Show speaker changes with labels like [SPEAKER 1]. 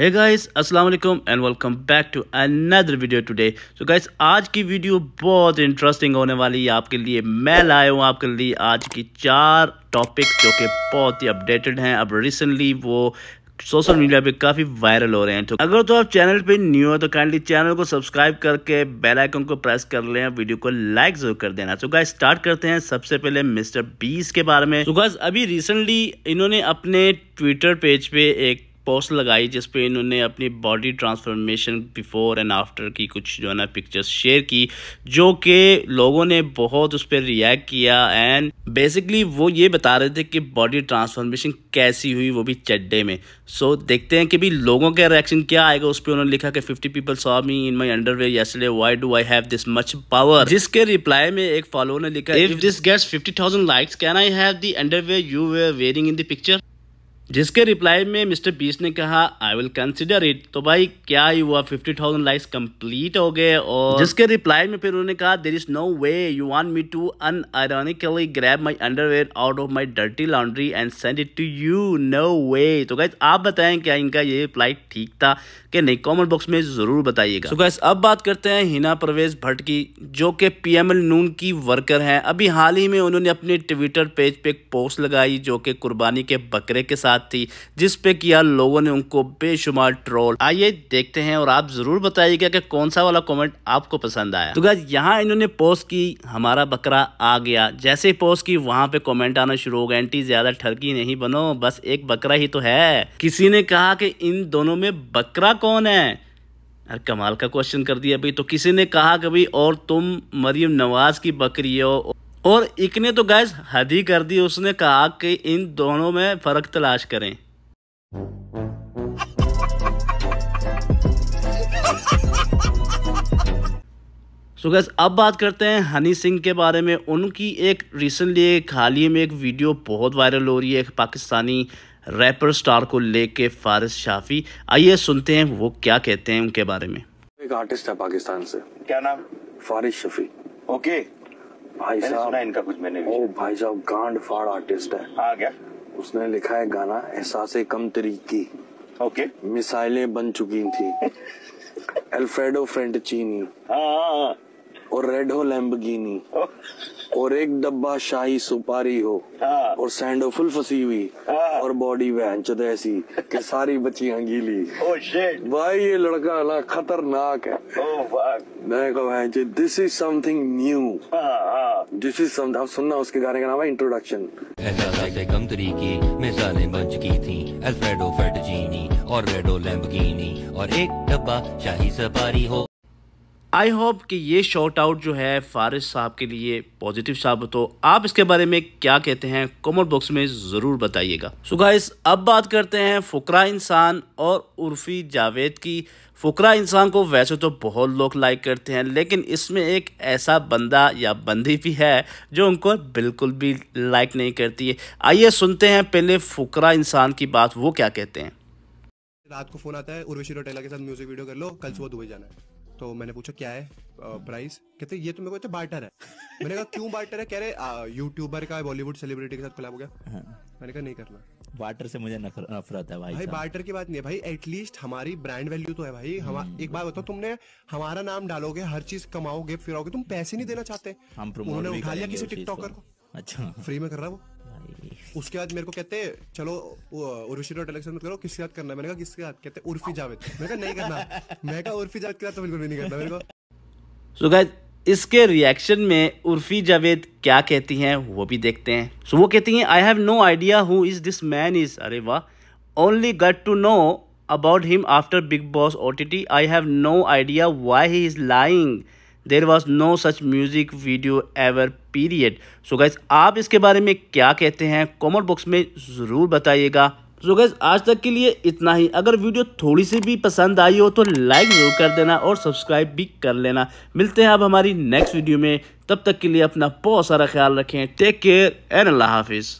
[SPEAKER 1] है गाइस अस्सलाम वालेकुम and welcome back to another video today so guys आज की वीडियो बहुत इंटरेस्टिंग होने वाली है आपके लिए मैं लाया हूँ आपके लिए आज की चार टॉपिक जो कि बहुत ही अपडेटेड हैं अब रिसेंटली वो सोशल मीडिया पे काफ़ी वायरल हो रहे हैं तो अगर तो आप चैनल पे न्यू हो तो काइंडली चैनल को सब्सक्राइब करके बेल आइकन को प्रेस कर लें वीडियो को लाइक जरूर कर देना तो गाइस स्टार्ट करते हैं सबसे पहले मिस्टर बीस के बारे में तो गाइस अभी रिसेंटली इन्होंने अपने ट्विटर पेज पे एक पोस्ट लगाई जिस पे इन्होंने अपनी body transformation before and after की कुछ जो है ना पिक्चर्स शेयर की जो कि लोगों ने बहुत उस पर रिएक्ट किया एंड बेसिकली वो ये बता रहे थे कि बॉडी ट्रांसफॉर्मेशन कैसी हुई वो भी चड्डे में सो so, देखते हैं कि भी लोगों का रिएक्शन क्या आएगा उस पर उन्होंने लिखा कि fifty people saw me in my under yesterday why do I have this much power जिसके रिप्लाई में एक फॉलोअर ने लिखा if this gets thousand likes can I have the underwear you were wearing in the picture जिसके reply में mister Beast ने कहा I will consider it तो भाई क्या ही हुआ फिफ्टी थाउजेंड लाइक्स कंप्लीट हो गए और जिसके रिप्लाई में फिर उन्होंने कहा there is no way you want me to unironically grab my underwear out of my dirty laundry and send it to you no way तो गैस आप बताएं क्या इनका ये रिप्लाई ठीक था कि नहीं कॉमेंट बॉक्स में जरूर बताइएगा तो so अब बात करते हैं हिना परवेज भट्ट की जो कि पी एम एल नून की वर्कर हैं अभी हाल ही में उन्होंने अपने ट्विटर पेज पे एक पोस्ट लगाई जो कि कुर्बानी के बकरे के साथ बात थी जिस पे कि यार लोगों ने उनको बेशुमार ट्रोल आइए देखते हैं और आप जरूर बताइएगा कि कौन सा वाला कमेंट आपको पसंद आया तो गाइज यहाँ इन्होंने पोस्ट की हमारा बकरा आ गया जैसे ही पोस्ट की वहां पे कमेंट आना शुरू हो गया एंटी ज्यादा ठरकी नहीं बनो बस एक बकरा ही तो है किसी ने कहा कि इन दोनों में बकरा कौन है अरे कमाल का क्वेश्चन कर दिया भाई तो किसी ने कहा कि भाई और तुम मरियम नवाज की बकरी हो और एक ने तो गैस हद ही कर दी उसने कहा कि इन दोनों में फ़र्क तलाश करें सो गैस अब बात करते हैं हनी सिंह के बारे में उनकी एक रिसेंटली एक हाल ही में एक वीडियो बहुत वायरल हो रही है एक पाकिस्तानी रैपर स्टार को लेके फारिस शाफी आइए सुनते हैं वो क्या कहते हैं उनके बारे में एक आर्टिस्ट है
[SPEAKER 2] पाकिस्तान से क्या नाम फारिस शफी ओके okay. भाई साहब सुना इनका कुछ मैंने भी। ओ भाई साहब गांड फाड़ आर्टिस्ट है आ गया उसने लिखा है गाना एहसास कम तरीकी ओके मिसाइलें बन चुकी थी एल्फ्रेडो फ्रेंड चीनी और रेडो हो लैम्बगिनी और एक डब्बा शाही सुपारी हो हाँ। और सैंडो फुल फसी हुई हाँ। और बॉडी बहन चद ऐसी कि सारी बच्चियां गीली oh, भाई ये लड़का ना खतरनाक है oh, मैं कहा this is something new this is something सुनना उसके गाने का नाम है इंट्रोडक्शन से कम तरीके मिसालें थी एल्फ्रेडो फेटजीनी
[SPEAKER 1] और रेडो लैम्बगिनी और एक डब्बा शाही सफारी हो आई होप कि ये शॉर्ट आउट जो है फारिस साहब के लिए पॉजिटिव साबित हो आप इसके बारे में क्या कहते हैं कमेंट बॉक्स में ज़रूर बताइएगा सो so गाइस अब बात करते हैं फ़ुकरा इंसान और उर्फी जावेद की फ़ुकरा इंसान को वैसे तो बहुत लोग लाइक करते हैं लेकिन इसमें एक ऐसा बंदा या बंदी भी है जो उनको बिल्कुल भी लाइक नहीं करती है आइए सुनते हैं पहले फ़ुकरा इंसान की बात वो क्या कहते हैं
[SPEAKER 3] रात को फ़ोन आता है उर्वशी रोटेला के साथ म्यूज़िक वीडियो कर लो कल सुबह दुबई जाना है तो मैंने पूछा क्या है प्राइस कहते ये तो मेरे को इतना तो बार्टर है मैंने कहा क्यों बार्टर है कह रहे यूट्यूबर का बॉलीवुड सेलिब्रिटी के साथ कोलैब हो गया हाँ। मैंने कहा नहीं करना
[SPEAKER 1] बार्टर से मुझे नफर, नफरत है भाई भाई बार्टर
[SPEAKER 3] की बात नहीं है भाई एटलीस्ट हमारी ब्रांड वैल्यू तो है भाई हम हम्म। एक बार बताओ तुमने हमारा नाम डालोगे हर चीज कमाओगे फिराओगे तुम पैसे नहीं देना चाहते हम उन्होंने उठा लिया किसी टिकटॉकर को
[SPEAKER 1] अच्छा फ्री में कर रहा
[SPEAKER 3] है वो उसके बाद मेरे को कहते चलो उर्वशी और टेलेक्शन मत करो किसके साथ करना मैंने कहा किसके साथ कहते उर्फी जावेद मैंने कहा नहीं करना मैं कहा उर्फी जावेद के साथ तो बिल्कुल भी नहीं करना मेरे को
[SPEAKER 1] सो गाइस इसके रिएक्शन में उर्फी जावेद क्या कहती हैं वो भी देखते हैं सो so, वो कहती हैं I have no idea who is this man is अरे वाह only got to know about him after Bigg Boss O T T I have no idea why he is lying there was no such music video ever period so guys आप इसके बारे में क्या कहते हैं comment box में ज़रूर बताइएगा सो गैस आज तक के लिए इतना ही अगर वीडियो थोड़ी सी भी पसंद आई हो तो लाइक जरूर कर देना और सब्सक्राइब भी कर लेना मिलते हैं आप हमारी नेक्स्ट वीडियो में तब तक के लिए अपना बहुत सारा ख्याल रखें टेक केयर एंड अल्लाह हाफिज़